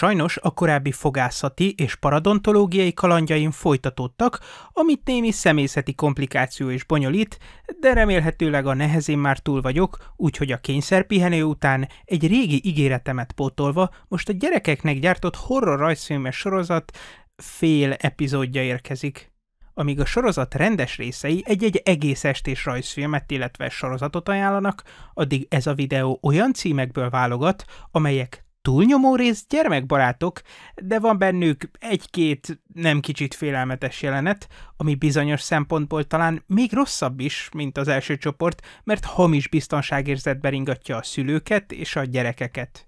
Sajnos a korábbi fogászati és paradontológiai kalandjaim folytatódtak, amit némi személyzeti komplikáció is bonyolít, de remélhetőleg a nehezén már túl vagyok, úgyhogy a kényszerpihenő után egy régi ígéretemet pótolva most a gyerekeknek gyártott horror rajzfilmes sorozat fél epizódja érkezik amíg a sorozat rendes részei egy-egy egész estés rajzfilmet, illetve sorozatot ajánlanak, addig ez a videó olyan címekből válogat, amelyek túlnyomó rész gyermekbarátok, de van bennük egy-két nem kicsit félelmetes jelenet, ami bizonyos szempontból talán még rosszabb is, mint az első csoport, mert hamis biztonságérzet beringatja a szülőket és a gyerekeket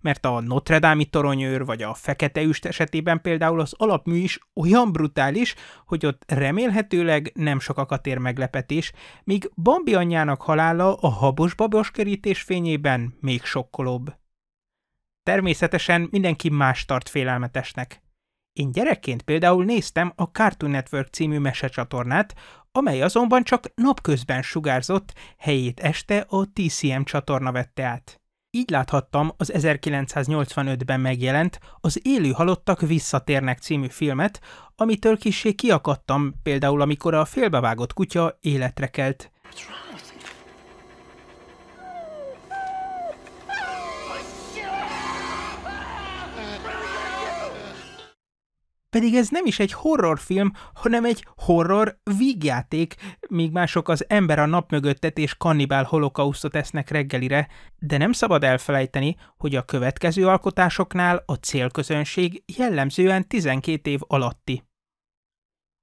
mert a Notre dame toronyőr vagy a Fekete Üst esetében például az alapmű is olyan brutális, hogy ott remélhetőleg nem sokakat ér meglepetés, míg Bambi anyjának halála a habos-babos kerítés fényében még sokkolóbb. Természetesen mindenki más tart félelmetesnek. Én gyerekként például néztem a Cartoon Network című mesecsatornát, amely azonban csak napközben sugárzott, helyét este a TCM csatorna vette át. Így láthattam az 1985-ben megjelent az Élő halottak visszatérnek című filmet, amitől kissé kiakadtam, például amikor a félbevágott kutya életre kelt. What's wrong pedig ez nem is egy horrorfilm, hanem egy horror vígjáték, míg mások az ember a nap mögöttet és kannibál holokausztot esznek reggelire, de nem szabad elfelejteni, hogy a következő alkotásoknál a célközönség jellemzően 12 év alatti.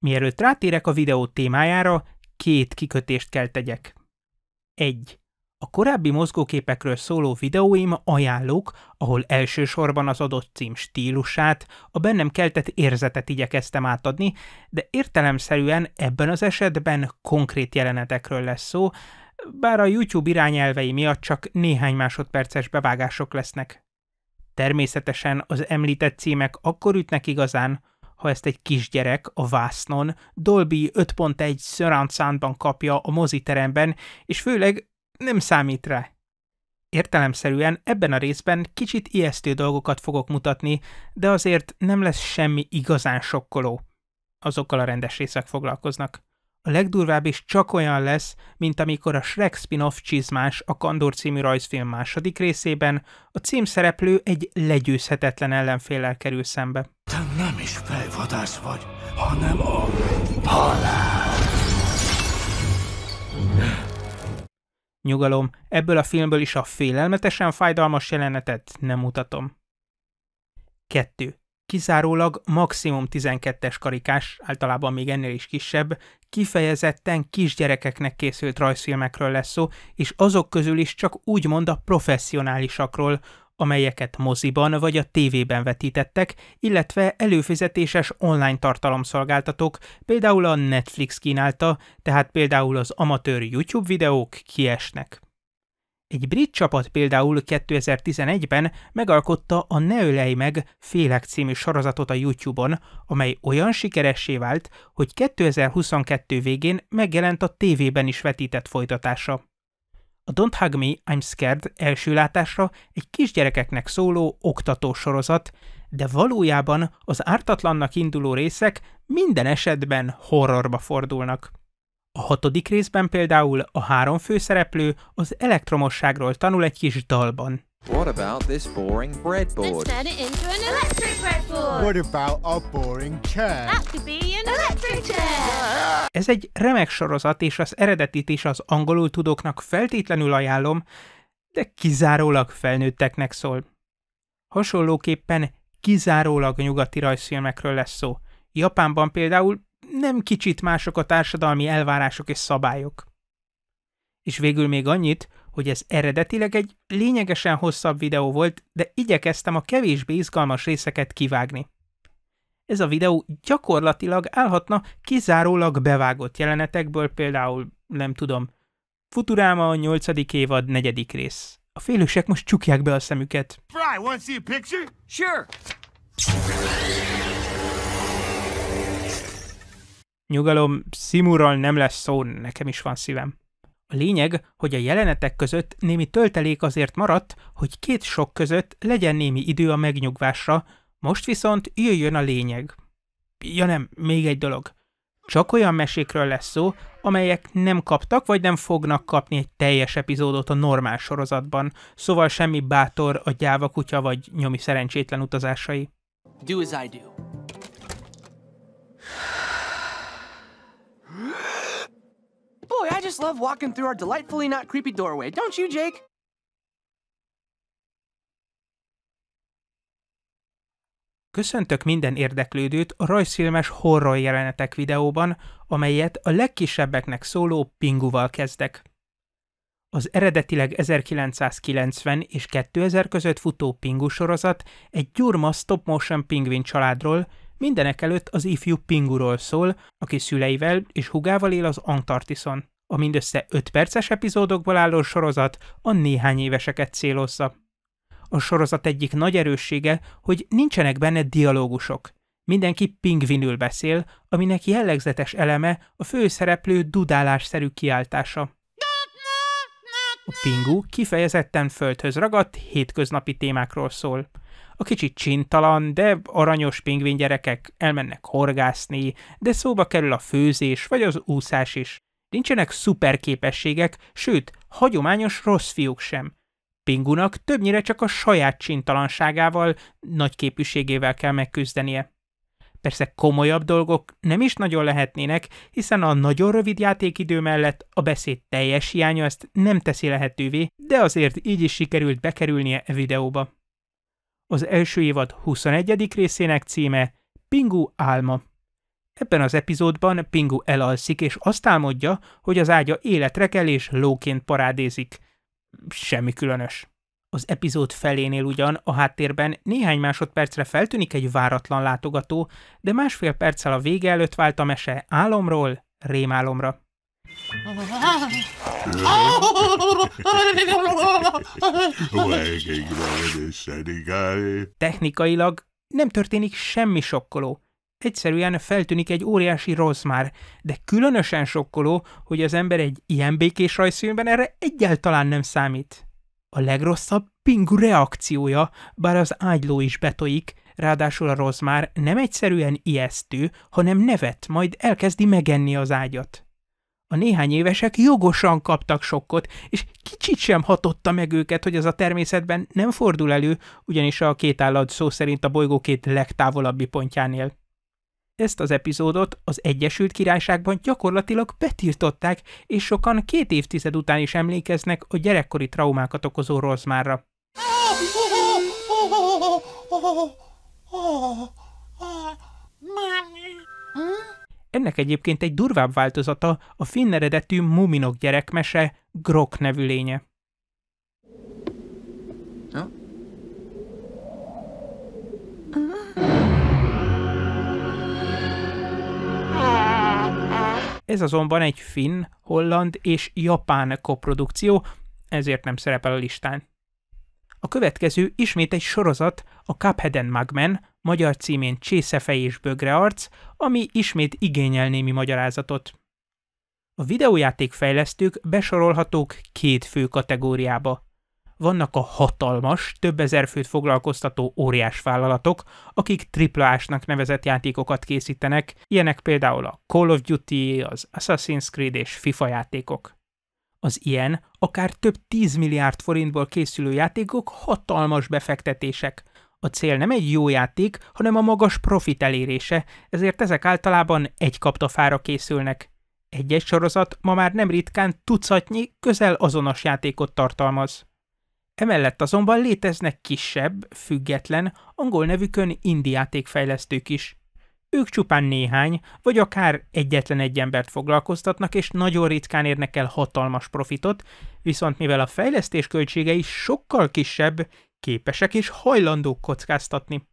Mielőtt rátérek a videó témájára, két kikötést kell tegyek. 1. A korábbi mozgóképekről szóló videóim ajánlók, ahol elsősorban az adott cím stílusát, a bennem keltett érzetet igyekeztem átadni, de értelemszerűen ebben az esetben konkrét jelenetekről lesz szó, bár a YouTube irányelvei miatt csak néhány másodperces bevágások lesznek. Természetesen az említett címek akkor ütnek igazán, ha ezt egy kisgyerek a vásznon Dolby 5.1 Surround Soundban kapja a moziteremben, és főleg nem számít rá. Értelemszerűen ebben a részben kicsit ijesztő dolgokat fogok mutatni, de azért nem lesz semmi igazán sokkoló. Azokkal a rendes részek foglalkoznak. A legdurvább is csak olyan lesz, mint amikor a Shrek spin-off csizmás a Kandor című rajzfilm második részében a címszereplő egy legyőzhetetlen ellenféllel kerül szembe. Te nem is fejvadász vagy, hanem a halál. Nyugalom, ebből a filmből is a félelmetesen fájdalmas jelenetet nem mutatom. 2. Kizárólag maximum 12-es karikás, általában még ennél is kisebb, kifejezetten kisgyerekeknek készült rajzfilmekről lesz szó, és azok közül is csak úgymond a professzionálisakról, amelyeket moziban vagy a tévében vetítettek, illetve előfizetéses online tartalomszolgáltatók, például a Netflix kínálta, tehát például az amatőr YouTube videók kiesnek. Egy brit csapat például 2011-ben megalkotta a Ne ölej meg Félek című sorozatot a YouTube-on, amely olyan sikeressé vált, hogy 2022 végén megjelent a tévében is vetített folytatása. A Don't Hug Me, I'm Scared első látásra egy kisgyerekeknek szóló oktatósorozat, de valójában az ártatlannak induló részek minden esetben horrorba fordulnak. A hatodik részben például a három főszereplő az elektromosságról tanul egy kis dalban. What about this boring breadboard? Let's turn it into an electric breadboard. What about a boring chair? That could be an electric chair. Ez egy remek sorozat, és az eredetit is az angolul tudóknak feltétlenül ajánlom, de kizárólag felnőtteknek szól. Hasonlóképpen kizárólag nyugati rajzfilmekről lesz szó. Japánban például nem kicsit mások a társadalmi elvárások és szabályok. És végül még annyit, hogy ez eredetileg egy lényegesen hosszabb videó volt, de igyekeztem a kevésbé izgalmas részeket kivágni. Ez a videó gyakorlatilag állhatna kizárólag bevágott jelenetekből, például, nem tudom, Futuráma a 8. évad negyedik rész. A félősek most csukják be a szemüket. Fry, want to see a picture? Sure. Nyugalom, Simurral nem lesz szó, nekem is van szívem. A lényeg, hogy a jelenetek között némi töltelék azért maradt, hogy két sok között legyen némi idő a megnyugvásra, most viszont jöjjön a lényeg. Ja nem, még egy dolog. Csak olyan mesékről lesz szó, amelyek nem kaptak vagy nem fognak kapni egy teljes epizódot a normál sorozatban, szóval semmi bátor, a gyáva kutya vagy nyomi szerencsétlen utazásai. Do as I do. just love walking through our delightfully not creepy doorway, don't you, Jake? Köszöntök minden érdeklődőt a rajzfilmes horror jelenetek videóban, amelyet a legkisebbeknek szóló pinguval kezdek. Az eredetileg 1990 és 2000 között futó pingu sorozat egy gyurma stop motion pingvin családról, mindenek előtt az ifjú pinguról szól, aki szüleivel és hugával él az Antartiszon. A mindössze 5 perces epizódokból álló sorozat a néhány éveseket célozza. A sorozat egyik nagy erőssége, hogy nincsenek benne dialógusok. Mindenki pingvinül beszél, aminek jellegzetes eleme a főszereplő dudálásszerű kiáltása. A pingu kifejezetten földhöz ragadt, hétköznapi témákról szól. A kicsit csintalan, de aranyos pingvin gyerekek elmennek horgászni, de szóba kerül a főzés vagy az úszás is. Nincsenek szuperképességek, sőt, hagyományos rossz fiúk sem. Pingunak többnyire csak a saját csintalanságával, nagy képűségével kell megküzdenie. Persze komolyabb dolgok nem is nagyon lehetnének, hiszen a nagyon rövid játékidő mellett a beszéd teljes hiánya ezt nem teszi lehetővé, de azért így is sikerült bekerülnie e videóba. Az első évad 21. részének címe Pingu álma. Ebben az epizódban Pingu elalszik, és azt álmodja, hogy az ágya életre kell és lóként parádézik. Semmi különös. Az epizód felénél ugyan a háttérben néhány másodpercre feltűnik egy váratlan látogató, de másfél perccel a vége előtt vált a mese álomról rémálomra. Technikailag nem történik semmi sokkoló, Egyszerűen feltűnik egy óriási rossz már, de különösen sokkoló, hogy az ember egy ilyen békés rajzfilmben erre egyáltalán nem számít. A legrosszabb pingu reakciója, bár az ágyló is betoik, ráadásul a rozmár nem egyszerűen ijesztő, hanem nevet, majd elkezdi megenni az ágyat. A néhány évesek jogosan kaptak sokkot, és kicsit sem hatotta meg őket, hogy az a természetben nem fordul elő, ugyanis a két állat szó szerint a bolygó két legtávolabbi pontjánél ezt az epizódot az Egyesült Királyságban gyakorlatilag betiltották, és sokan két évtized után is emlékeznek a gyerekkori traumákat okozó rozmára. Ennek egyébként egy durvább változata a finn eredetű Muminok gyerekmese Grok nevű lénye. Huh? Ez azonban egy finn, holland és japán koprodukció, ezért nem szerepel a listán. A következő ismét egy sorozat, a Cuphead Magmen, magyar címén Csészefej és Bögrearc, ami ismét igényel némi magyarázatot. A videójáték fejlesztők besorolhatók két fő kategóriába vannak a hatalmas, több ezer főt foglalkoztató óriás vállalatok, akik triplásnak nevezett játékokat készítenek, ilyenek például a Call of Duty, az Assassin's Creed és FIFA játékok. Az ilyen, akár több 10 milliárd forintból készülő játékok hatalmas befektetések. A cél nem egy jó játék, hanem a magas profit elérése, ezért ezek általában egy kaptafára készülnek. Egy-egy sorozat ma már nem ritkán tucatnyi, közel azonos játékot tartalmaz. Emellett azonban léteznek kisebb, független, angol nevükön indiátékfejlesztők is. Ők csupán néhány, vagy akár egyetlen egy embert foglalkoztatnak, és nagyon ritkán érnek el hatalmas profitot, viszont mivel a fejlesztés költségei sokkal kisebb, képesek és hajlandók kockáztatni.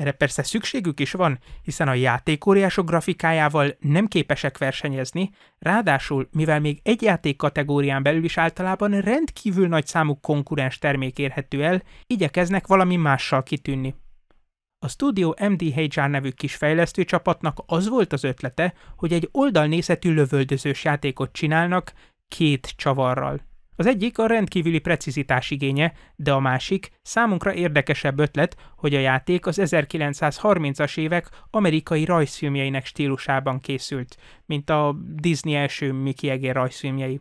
Erre persze szükségük is van, hiszen a játékóriások grafikájával nem képesek versenyezni, ráadásul, mivel még egy játék kategórián belül is általában rendkívül nagy számú konkurens termék érhető el, igyekeznek valami mással kitűnni. A stúdió MD Hajar nevű kis fejlesztőcsapatnak az volt az ötlete, hogy egy oldalnézetű lövöldözős játékot csinálnak két csavarral. Az egyik a rendkívüli precizitás igénye, de a másik számunkra érdekesebb ötlet, hogy a játék az 1930-as évek amerikai rajzfilmjeinek stílusában készült, mint a Disney első Mickey Egér rajzfilmjei.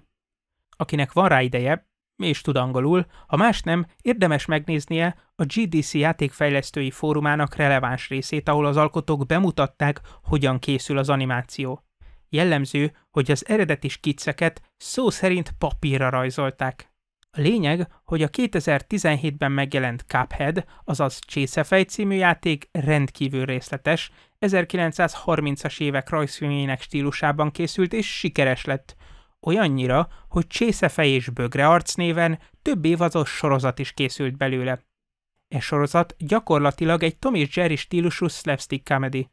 Akinek van rá ideje, és tud angolul, ha más nem, érdemes megnéznie a GDC játékfejlesztői fórumának releváns részét, ahol az alkotók bemutatták, hogyan készül az animáció. Jellemző, hogy az eredeti skicceket szó szerint papírra rajzolták. A lényeg, hogy a 2017-ben megjelent Cuphead, azaz Csészefej című játék rendkívül részletes, 1930-as évek rajzfilmének stílusában készült és sikeres lett. Olyannyira, hogy Csészefej és Bögre arc néven több évazos sorozat is készült belőle. E sorozat gyakorlatilag egy Tom és Jerry stílusú slapstick comedy.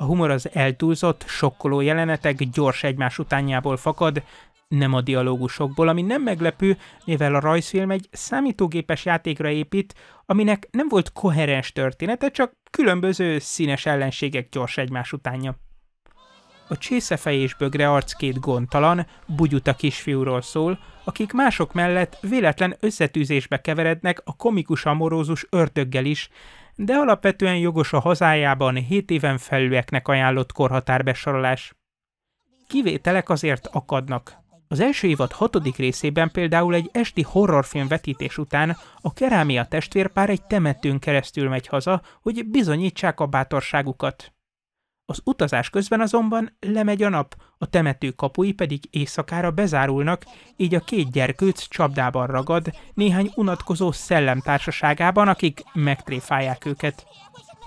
A humor az eltúlzott, sokkoló jelenetek gyors egymás utánjából fakad, nem a dialógusokból, ami nem meglepő, mivel a rajzfilm egy számítógépes játékra épít, aminek nem volt koherens története, csak különböző színes ellenségek gyors egymás utánja. A csészefej és bögre arc két gondtalan, bugyuta kisfiúról szól, akik mások mellett véletlen összetűzésbe keverednek a komikus amorózus ördöggel is, de alapvetően jogos a hazájában 7 éven felülieknek ajánlott korhatárbesorolás. Kivételek azért akadnak. Az első évad hatodik részében például egy esti horrorfilm vetítés után a kerámia testvérpár egy temetőn keresztül megy haza, hogy bizonyítsák a bátorságukat. Az utazás közben azonban lemegy a nap, a temető kapui pedig éjszakára bezárulnak, így a két gyerkőc csapdában ragad, néhány unatkozó szellem társaságában, akik megtréfálják őket.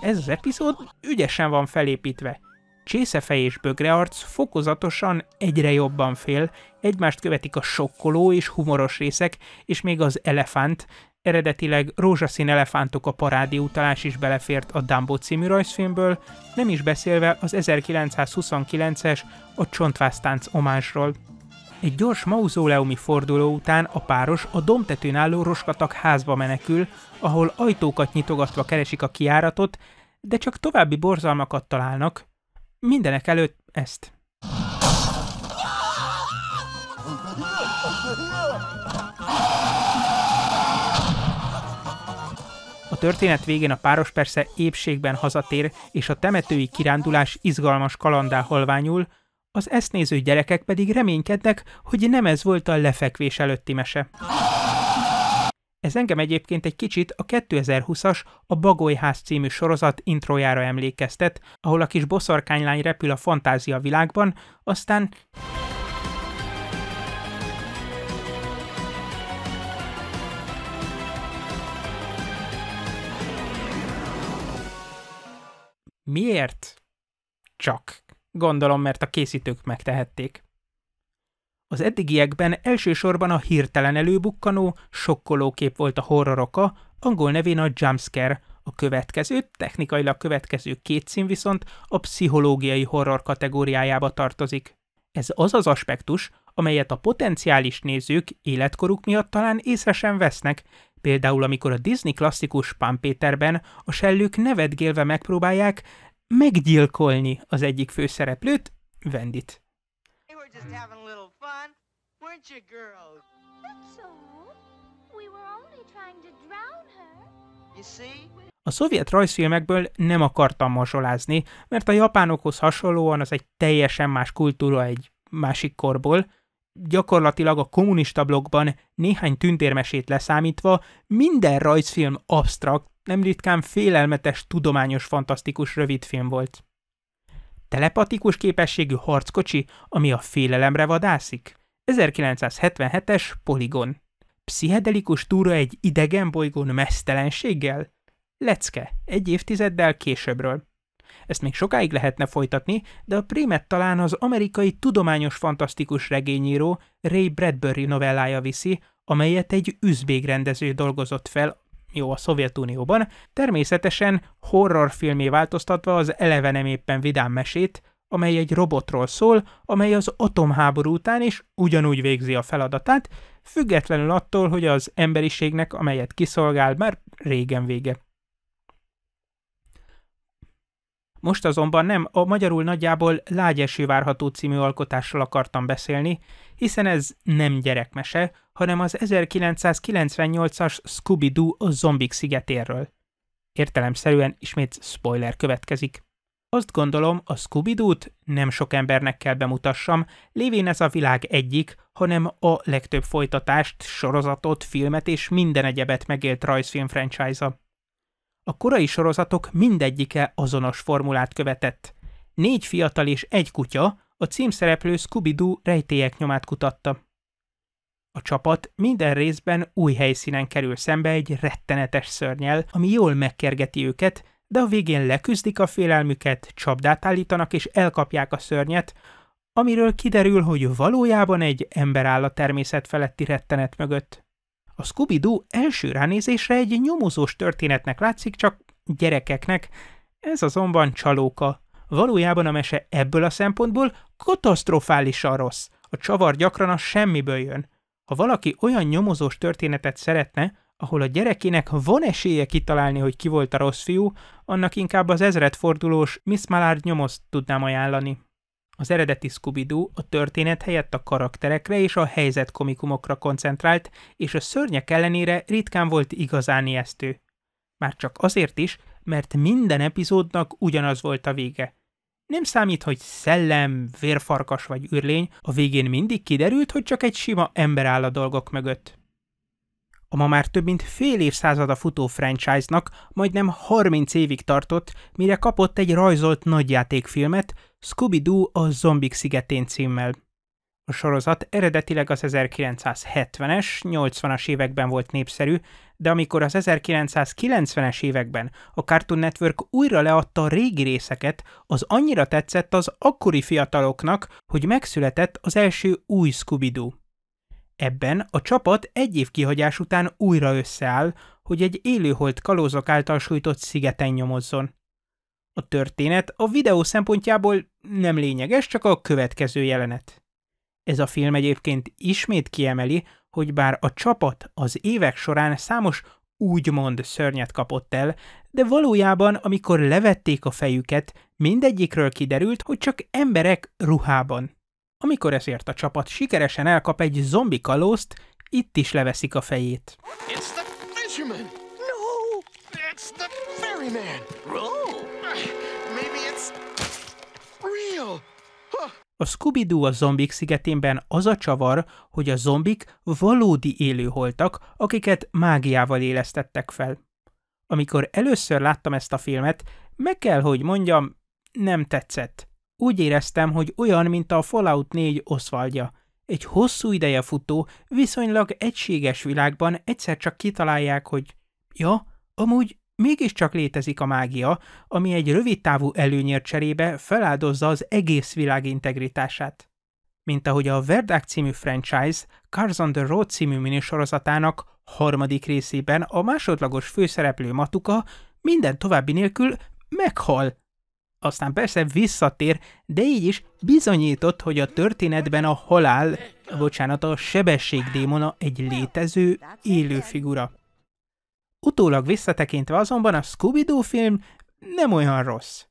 Ez az epizód ügyesen van felépítve. Csészefej és bögrearc fokozatosan egyre jobban fél, egymást követik a sokkoló és humoros részek, és még az elefánt, Eredetileg rózsaszín elefántok a parádi utalás is belefért a Dumbo című rajzfilmből, nem is beszélve az 1929-es A csontvásztánc omásról. Egy gyors mauzóleumi forduló után a páros a domtetőn álló roskatak házba menekül, ahol ajtókat nyitogatva keresik a kiáratot, de csak további borzalmakat találnak. Mindenek előtt ezt. Ah! A történet végén a páros persze épségben hazatér, és a temetői kirándulás izgalmas kalandá halványul, az ezt néző gyerekek pedig reménykednek, hogy nem ez volt a lefekvés előtti mese. Ez engem egyébként egy kicsit a 2020-as A Bagolyház című sorozat introjára emlékeztet, ahol a kis boszorkánylány repül a fantázia világban, aztán Miért? Csak. Gondolom, mert a készítők megtehették. Az eddigiekben elsősorban a hirtelen előbukkanó, sokkoló kép volt a horroroka, angol nevén a jumpscare, a következő, technikailag következő két szín viszont a pszichológiai horror kategóriájába tartozik. Ez az az aspektus, amelyet a potenciális nézők életkoruk miatt talán észre sem vesznek, Például amikor a Disney klasszikus Pán Péterben a sellők nevetgélve megpróbálják meggyilkolni az egyik főszereplőt, Vendit. A szovjet rajzfilmekből nem akartam mosolázni, mert a japánokhoz hasonlóan az egy teljesen más kultúra egy másik korból, gyakorlatilag a kommunista blogban néhány tündérmesét leszámítva minden rajzfilm absztrakt, nem ritkán félelmetes, tudományos, fantasztikus rövidfilm volt. Telepatikus képességű harckocsi, ami a félelemre vadászik? 1977-es Polygon. Pszichedelikus túra egy idegen bolygón mesztelenséggel? Lecke, egy évtizeddel későbbről. Ezt még sokáig lehetne folytatni, de a prémet talán az amerikai tudományos fantasztikus regényíró Ray Bradbury novellája viszi, amelyet egy üzbég rendező dolgozott fel, jó a Szovjetunióban, természetesen horrorfilmé változtatva az eleve nem éppen vidám mesét, amely egy robotról szól, amely az atomháború után is ugyanúgy végzi a feladatát, függetlenül attól, hogy az emberiségnek, amelyet kiszolgál, már régen vége. Most azonban nem, a magyarul nagyjából Lágyeső várható című alkotásról akartam beszélni, hiszen ez nem gyerekmese, hanem az 1998-as Scooby-Doo a zombik szigetéről. Értelemszerűen ismét spoiler következik. Azt gondolom, a scooby doo nem sok embernek kell bemutassam, lévén ez a világ egyik, hanem a legtöbb folytatást, sorozatot, filmet és minden egyebet megélt rajzfilm franchise-a. A korai sorozatok mindegyike azonos formulát követett. Négy fiatal és egy kutya a címszereplő Scooby-Doo rejtélyek nyomát kutatta. A csapat minden részben új helyszínen kerül szembe egy rettenetes szörnyel, ami jól megkergeti őket, de a végén leküzdik a félelmüket, csapdát állítanak és elkapják a szörnyet, amiről kiderül, hogy valójában egy ember áll a természet feletti rettenet mögött. A Scooby-Doo első ránézésre egy nyomozós történetnek látszik, csak gyerekeknek. Ez azonban csalóka. Valójában a mese ebből a szempontból katasztrofálisan rossz. A csavar gyakran a semmiből jön. Ha valaki olyan nyomozós történetet szeretne, ahol a gyerekének van esélye kitalálni, hogy ki volt a rossz fiú, annak inkább az ezredfordulós Miss Mallard nyomozt tudnám ajánlani. Az eredeti scooby a történet helyett a karakterekre és a helyzet komikumokra koncentrált, és a szörnyek ellenére ritkán volt igazán ijesztő. Már csak azért is, mert minden epizódnak ugyanaz volt a vége. Nem számít, hogy szellem, vérfarkas vagy űrlény, a végén mindig kiderült, hogy csak egy sima ember áll a dolgok mögött a ma már több mint fél évszázada futó franchise-nak majdnem 30 évig tartott, mire kapott egy rajzolt nagyjátékfilmet, Scooby-Doo a Zombik szigetén címmel. A sorozat eredetileg az 1970-es, 80-as években volt népszerű, de amikor az 1990-es években a Cartoon Network újra leadta a régi részeket, az annyira tetszett az akkori fiataloknak, hogy megszületett az első új Scooby-Doo. Ebben a csapat egy év kihagyás után újra összeáll, hogy egy élőholt kalózok által sújtott szigeten nyomozzon. A történet a videó szempontjából nem lényeges, csak a következő jelenet. Ez a film egyébként ismét kiemeli, hogy bár a csapat az évek során számos úgymond szörnyet kapott el, de valójában, amikor levették a fejüket, mindegyikről kiderült, hogy csak emberek ruhában. Amikor ezért a csapat sikeresen elkap egy zombi kalózt, itt is leveszik a fejét. It's the fisherman. No, it's the ferryman. maybe it's real. A Scooby-Doo a zombik szigeténben az a csavar, hogy a zombik valódi élőholtak, akiket mágiával élesztettek fel. Amikor először láttam ezt a filmet, meg kell, hogy mondjam, nem tetszett. Úgy éreztem, hogy olyan, mint a Fallout 4 oszvaldja. Egy hosszú ideje futó, viszonylag egységes világban egyszer csak kitalálják, hogy ja, amúgy mégiscsak létezik a mágia, ami egy rövidtávú előnyért cserébe feláldozza az egész világ integritását. Mint ahogy a Verdák című franchise Cars on the Road című minisorozatának harmadik részében a másodlagos főszereplő Matuka minden további nélkül meghal aztán persze visszatér, de így is bizonyított, hogy a történetben a halál, bocsánat, a sebességdémona egy létező, élő figura. Utólag visszatekintve azonban a Scooby-Doo film nem olyan rossz.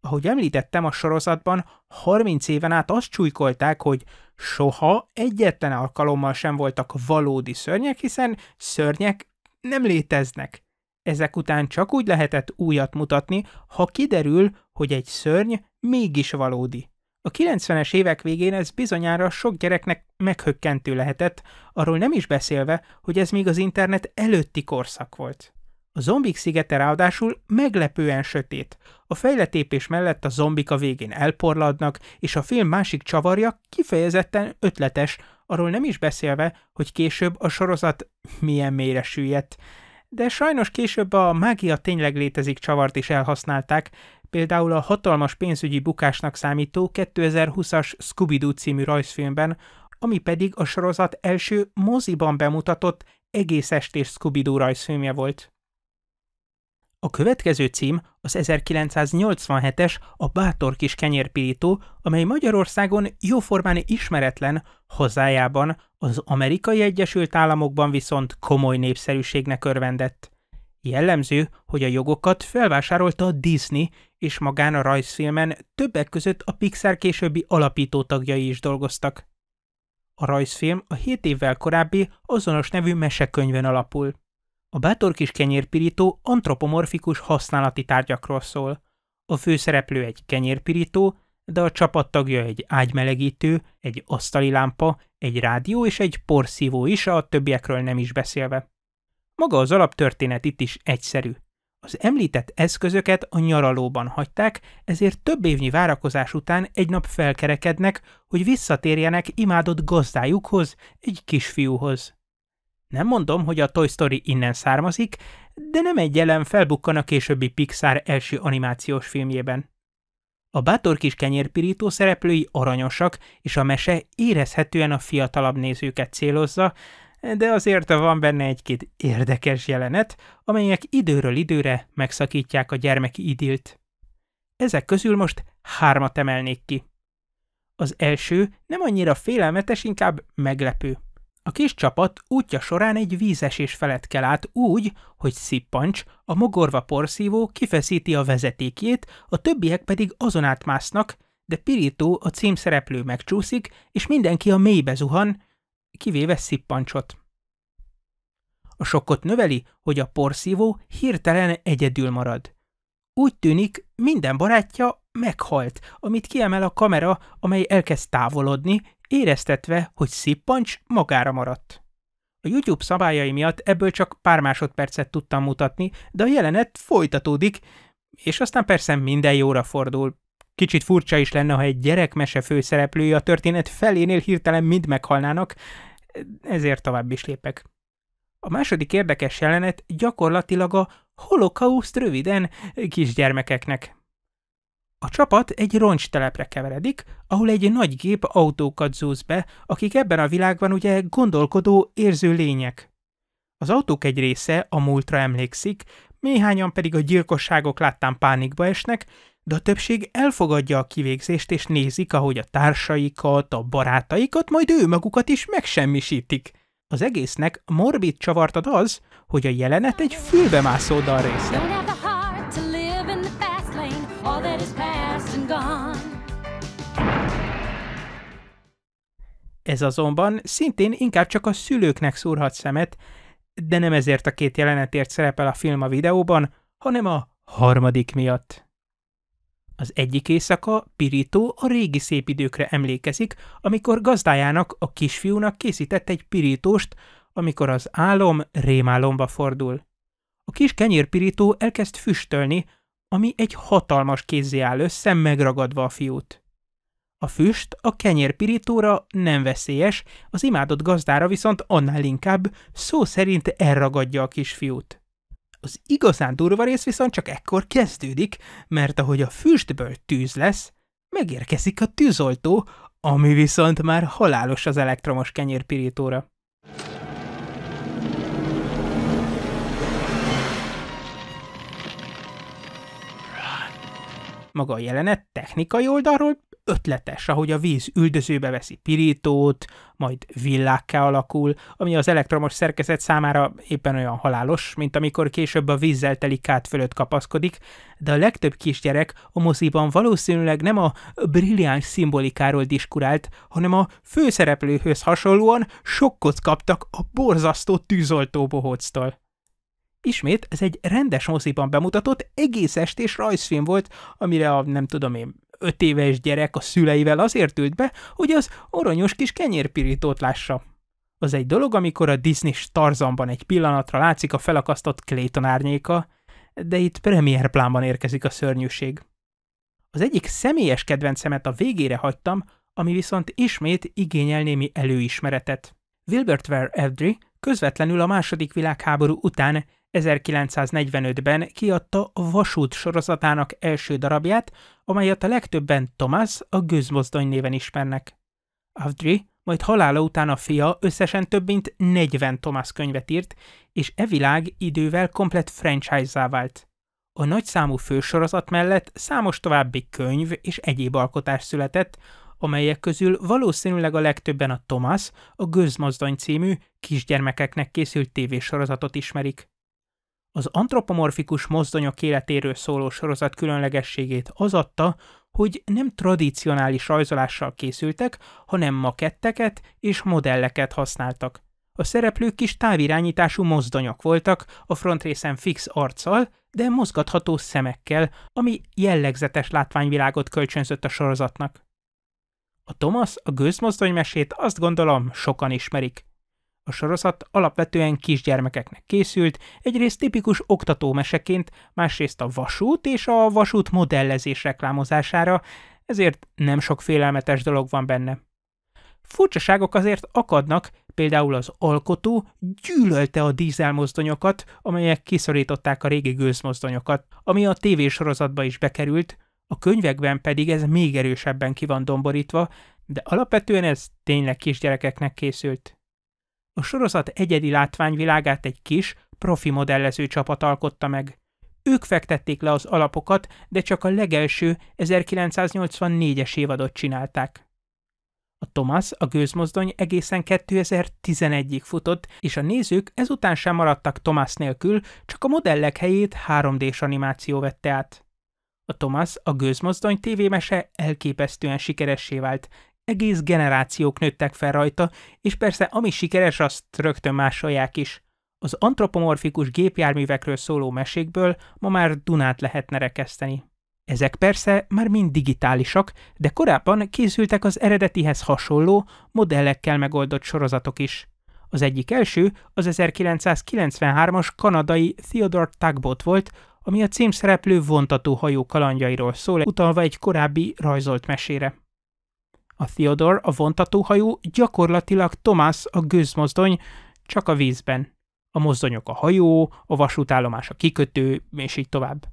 Ahogy említettem a sorozatban, 30 éven át azt csújkolták, hogy soha egyetlen alkalommal sem voltak valódi szörnyek, hiszen szörnyek nem léteznek. Ezek után csak úgy lehetett újat mutatni, ha kiderül, hogy egy szörny mégis valódi. A 90-es évek végén ez bizonyára sok gyereknek meghökkentő lehetett, arról nem is beszélve, hogy ez még az internet előtti korszak volt. A zombik szigete ráadásul meglepően sötét. A fejletépés mellett a zombik a végén elporladnak, és a film másik csavarja kifejezetten ötletes, arról nem is beszélve, hogy később a sorozat milyen mélyre süllyedt. De sajnos később a mágia tényleg létezik csavart is elhasználták, például a hatalmas pénzügyi bukásnak számító 2020-as Scooby-Doo című rajzfilmben, ami pedig a sorozat első moziban bemutatott egész estés Scooby-Doo rajzfilmje volt. A következő cím az 1987-es a Bátor kis kenyérpirító, amely Magyarországon jóformán ismeretlen, hazájában az amerikai Egyesült Államokban viszont komoly népszerűségnek örvendett. Jellemző, hogy a jogokat felvásárolta a Disney, és magán a rajzfilmen többek között a Pixar későbbi alapító tagjai is dolgoztak. A rajzfilm a 7 évvel korábbi azonos nevű mesekönyvön alapul. A bátor kis kenyérpirító antropomorfikus használati tárgyakról szól. A főszereplő egy kenyérpirító, de a csapat tagja egy ágymelegítő, egy asztali lámpa, egy rádió és egy porszívó is, a többiekről nem is beszélve. Maga az alaptörténet itt is egyszerű. Az említett eszközöket a nyaralóban hagyták, ezért több évnyi várakozás után egy nap felkerekednek, hogy visszatérjenek imádott gazdájukhoz, egy kisfiúhoz. Nem mondom, hogy a Toy Story innen származik, de nem egy jelen felbukkan a későbbi Pixar első animációs filmjében. A bátor kis kenyérpirító szereplői aranyosak, és a mese érezhetően a fiatalabb nézőket célozza, de azért van benne egy-két érdekes jelenet, amelyek időről időre megszakítják a gyermeki idilt. Ezek közül most hármat emelnék ki. Az első nem annyira félelmetes, inkább meglepő. A kis csapat útja során egy vízesés felett kell át úgy, hogy szippancs, a mogorva porszívó kifeszíti a vezetékét, a többiek pedig azon átmásznak, de Pirító a címszereplő megcsúszik, és mindenki a mélybe zuhan, kivéve szippancsot. A sokkot növeli, hogy a porszívó hirtelen egyedül marad. Úgy tűnik, minden barátja meghalt, amit kiemel a kamera, amely elkezd távolodni, éreztetve, hogy szippancs magára maradt. A YouTube szabályai miatt ebből csak pár másodpercet tudtam mutatni, de a jelenet folytatódik, és aztán persze minden jóra fordul. Kicsit furcsa is lenne, ha egy gyerekmese főszereplője a történet felénél hirtelen mind meghalnának, ezért tovább is lépek. A második érdekes jelenet gyakorlatilag a holokauszt röviden kisgyermekeknek. A csapat egy roncstelepre keveredik, ahol egy nagy gép autókat zúz be, akik ebben a világban ugye gondolkodó, érző lények. Az autók egy része a múltra emlékszik, néhányan pedig a gyilkosságok láttán pánikba esnek, de a többség elfogadja a kivégzést és nézik, ahogy a társaikat, a barátaikat, majd ő magukat is megsemmisítik. Az egésznek morbid csavart ad az, hogy a jelenet egy fülbemászó dal része. Ez azonban szintén inkább csak a szülőknek szúrhat szemet, de nem ezért a két jelenetért szerepel a film a videóban, hanem a harmadik miatt. Az egyik éjszaka Pirító a régi szép időkre emlékezik, amikor gazdájának, a kisfiúnak készített egy pirítóst, amikor az álom rémálomba fordul. A kis kenyérpirító elkezd füstölni, ami egy hatalmas kézzé áll össze, megragadva a fiút. A füst a kenyérpirítóra nem veszélyes, az imádott gazdára viszont annál inkább szó szerint elragadja a kisfiút. Az igazán durva rész viszont csak ekkor kezdődik, mert ahogy a füstből tűz lesz, megérkezik a tűzoltó, ami viszont már halálos az elektromos kenyérpirítóra. Maga a jelenet technikai oldalról ötletes, ahogy a víz üldözőbe veszi pirítót, majd villákká alakul, ami az elektromos szerkezet számára éppen olyan halálos, mint amikor később a vízzel teli kát fölött kapaszkodik, de a legtöbb kisgyerek a moziban valószínűleg nem a brilliáns szimbolikáról diskurált, hanem a főszereplőhöz hasonlóan sokkot kaptak a borzasztó tűzoltó bohóctól. Ismét ez egy rendes moziban bemutatott egész estés rajzfilm volt, amire a nem tudom én öt éves gyerek a szüleivel azért ült be, hogy az oronyos kis kenyérpirítót lássa. Az egy dolog, amikor a Disney Tarzanban egy pillanatra látszik a felakasztott Clayton árnyéka, de itt premier plánban érkezik a szörnyűség. Az egyik személyes kedvencemet a végére hagytam, ami viszont ismét igényel némi előismeretet. Wilbert Ware Eldry közvetlenül a második világháború után 1945-ben kiadta a Vasút sorozatának első darabját, amelyet a legtöbben Thomas a gőzmozdony néven ismernek. Audrey, majd halála után a fia összesen több mint 40 Thomas könyvet írt, és e világ idővel komplet franchise-zá vált. A nagyszámú fősorozat mellett számos további könyv és egyéb alkotás született, amelyek közül valószínűleg a legtöbben a Thomas, a Gőzmozdony című kisgyermekeknek készült tévésorozatot ismerik. Az antropomorfikus mozdonyok életéről szóló sorozat különlegességét az adta, hogy nem tradicionális rajzolással készültek, hanem maketteket és modelleket használtak. A szereplők kis távirányítású mozdonyok voltak, a frontrészen fix arccal, de mozgatható szemekkel, ami jellegzetes látványvilágot kölcsönzött a sorozatnak. A Thomas a gőzmozdonymesét azt gondolom sokan ismerik. A sorozat alapvetően kisgyermekeknek készült, egyrészt tipikus oktatómeseként, másrészt a vasút és a vasút modellezés reklámozására, ezért nem sok félelmetes dolog van benne. Furcsaságok azért akadnak, például az alkotó gyűlölte a dízelmozdonyokat, amelyek kiszorították a régi gőzmozdonyokat, ami a tévésorozatba is bekerült, a könyvekben pedig ez még erősebben ki van domborítva, de alapvetően ez tényleg kisgyerekeknek készült. A sorozat egyedi látványvilágát egy kis, profi modellező csapat alkotta meg. Ők fektették le az alapokat, de csak a legelső 1984-es évadot csinálták. A Thomas, a gőzmozdony egészen 2011-ig futott, és a nézők ezután sem maradtak Thomas nélkül, csak a modellek helyét 3D-s animáció vette át. A Thomas, a gőzmozdony tévémese elképesztően sikeressé vált, egész generációk nőttek fel rajta, és persze ami sikeres, azt rögtön másolják is. Az antropomorfikus gépjárművekről szóló mesékből ma már Dunát lehetne rekeszteni. Ezek persze már mind digitálisak, de korábban készültek az eredetihez hasonló, modellekkel megoldott sorozatok is. Az egyik első az 1993-as kanadai Theodore Tugboat volt, ami a címszereplő vontató hajó kalandjairól szól, utalva egy korábbi rajzolt mesére. A Theodore, a vontatóhajó gyakorlatilag Tomás a gőzmozdony, csak a vízben. A mozdonyok a hajó, a vasútállomás a kikötő, és így tovább.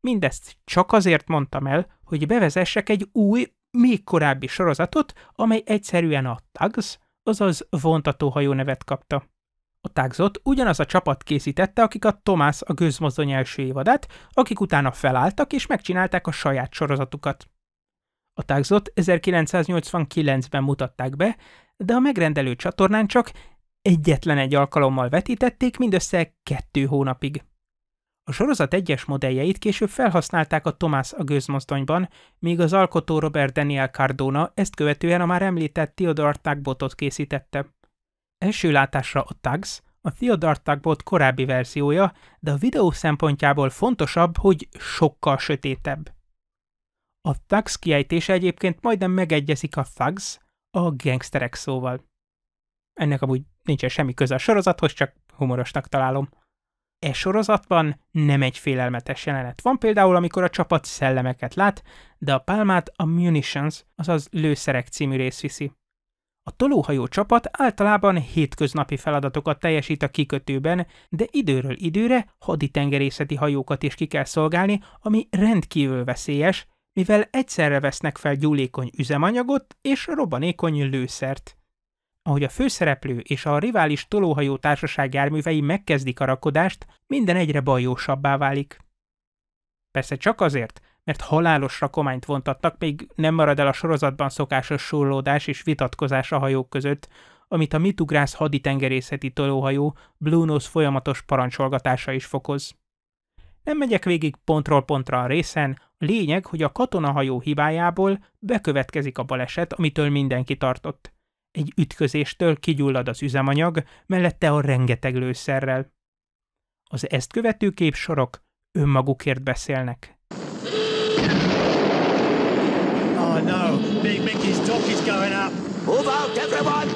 Mindezt csak azért mondtam el, hogy bevezessek egy új, még korábbi sorozatot, amely egyszerűen a Tags, azaz vontatóhajó nevet kapta. A Tagsot ugyanaz a csapat készítette, akik a Tomás a gőzmozdony első évadát, akik utána felálltak és megcsinálták a saját sorozatukat. A tagzot 1989-ben mutatták be, de a megrendelő csatornán csak egyetlen egy alkalommal vetítették mindössze kettő hónapig. A sorozat egyes modelljeit később felhasználták a Tomás a gőzmozdonyban, míg az alkotó Robert Daniel Cardona ezt követően a már említett Theodore tagbotot készítette. Első látásra a Tags, a Theodore tagbot korábbi verziója, de a videó szempontjából fontosabb, hogy sokkal sötétebb. A thugs kiejtése egyébként majdnem megegyezik a thugs a gangsterek szóval. Ennek amúgy nincsen semmi köze a sorozathoz, csak humorosnak találom. E sorozatban nem egy félelmetes jelenet. Van például, amikor a csapat szellemeket lát, de a pálmát a Munitions, azaz Lőszerek című rész viszi. A tolóhajó csapat általában hétköznapi feladatokat teljesít a kikötőben, de időről időre haditengerészeti hajókat is ki kell szolgálni, ami rendkívül veszélyes, mivel egyszerre vesznek fel gyúlékony üzemanyagot és robbanékony lőszert. Ahogy a főszereplő és a rivális tolóhajó társaság járművei megkezdik a rakodást, minden egyre bajósabbá válik. Persze csak azért, mert halálos rakományt vontattak, még nem marad el a sorozatban szokásos súrlódás és vitatkozás a hajók között, amit a mitugrász haditengerészeti tolóhajó Blue Nose folyamatos parancsolgatása is fokoz. Nem megyek végig pontról pontra a részen, a lényeg, hogy a katonahajó hibájából bekövetkezik a baleset, amitől mindenki tartott. Egy ütközéstől kigyullad az üzemanyag, mellette a rengeteg lőszerrel. Az ezt követő képsorok önmagukért beszélnek. Oh no, Big Mickey's talk is going up. Over, everyone!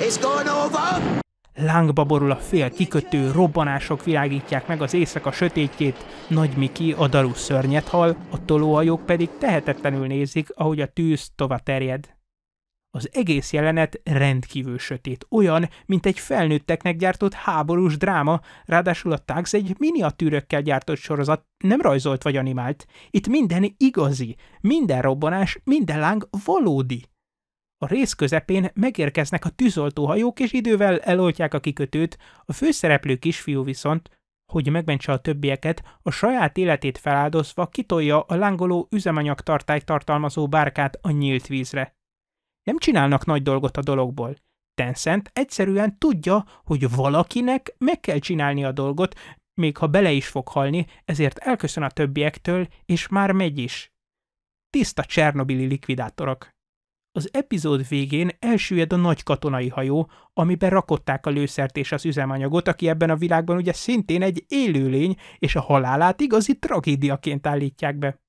It's going over! Lángba borul a fél kikötő, robbanások világítják meg az éjszaka sötétjét, Nagy Miki a daru szörnyet hal, a tolóajók pedig tehetetlenül nézik, ahogy a tűz tova terjed. Az egész jelenet rendkívül sötét, olyan, mint egy felnőtteknek gyártott háborús dráma, ráadásul a Tags egy miniatűrökkel gyártott sorozat, nem rajzolt vagy animált. Itt minden igazi, minden robbanás, minden láng valódi. A rész közepén megérkeznek a tűzoltóhajók, és idővel eloltják a kikötőt, a főszereplő kisfiú viszont, hogy megmentse a többieket, a saját életét feláldozva kitolja a lángoló üzemanyagtartályt tartalmazó bárkát a nyílt vízre. Nem csinálnak nagy dolgot a dologból. Tencent egyszerűen tudja, hogy valakinek meg kell csinálni a dolgot, még ha bele is fog halni, ezért elköszön a többiektől, és már megy is. Tiszta csernobili likvidátorok. Az epizód végén elsüllyed a nagy katonai hajó, amiben rakották a lőszert és az üzemanyagot, aki ebben a világban ugye szintén egy élőlény, és a halálát igazi tragédiaként állítják be.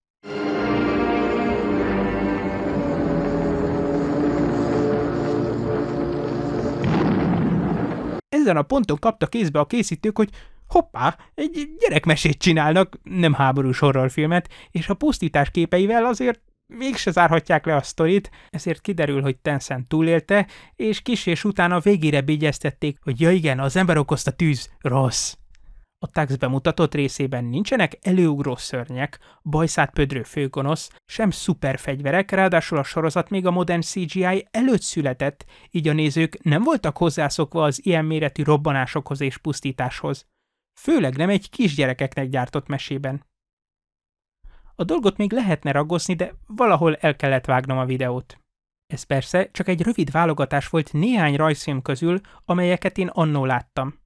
Ezen a ponton kapta kézbe a készítők, hogy hoppá, egy gyerekmesét csinálnak, nem háborús horrorfilmet, és a pusztítás képeivel azért mégse zárhatják le a sztorit, ezért kiderül, hogy Tencent túlélte, és kis és utána végére bígyeztették, hogy ja igen, az ember okozta tűz, rossz. A TAX bemutatott részében nincsenek előugró szörnyek, bajszát pödrő főgonosz, sem szuperfegyverek, ráadásul a sorozat még a modern CGI előtt született, így a nézők nem voltak hozzászokva az ilyen méretű robbanásokhoz és pusztításhoz. Főleg nem egy kisgyerekeknek gyártott mesében. A dolgot még lehetne ragoszni, de valahol el kellett vágnom a videót. Ez persze csak egy rövid válogatás volt néhány rajzfilm közül, amelyeket én annó láttam.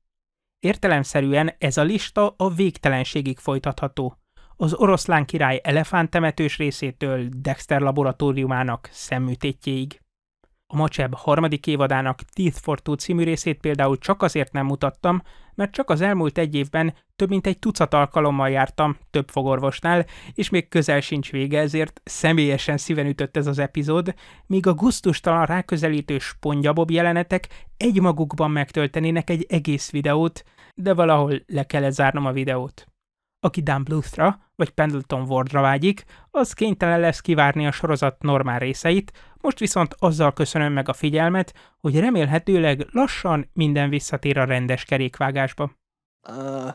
Értelemszerűen ez a lista a végtelenségig folytatható. Az oroszlán király elefántemetős részétől Dexter laboratóriumának szemműtétjéig. A Macseb harmadik évadának Teeth for Two című részét például csak azért nem mutattam, mert csak az elmúlt egy évben több mint egy tucat alkalommal jártam több fogorvosnál, és még közel sincs vége, ezért személyesen szíven ütött ez az epizód, míg a guztustalan ráközelítő spongyabob jelenetek egymagukban megtöltenének egy egész videót, de valahol le kellett zárnom a videót. Aki Dan Bluthra vagy Pendleton Wardra vágyik, az kénytelen lesz kivárni a sorozat normál részeit, most viszont azzal köszönöm meg a figyelmet, hogy remélhetőleg lassan minden visszatér a rendes kerékvágásba. Uh,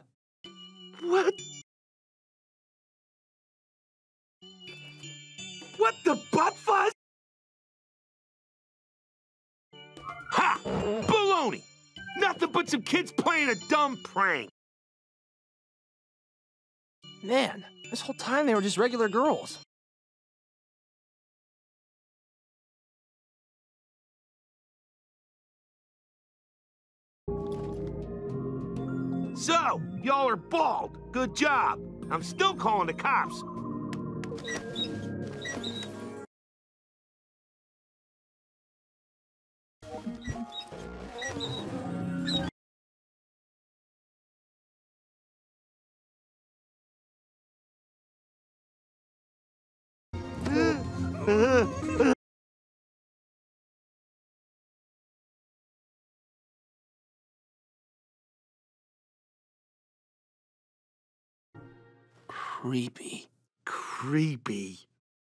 what? What the butt fuzz? Ha! Baloney! Nothing but some kids playing a dumb prank. Man, this whole time they were just regular girls. So, y'all are bald. Good job. I'm still calling the cops. creepy. Creepy.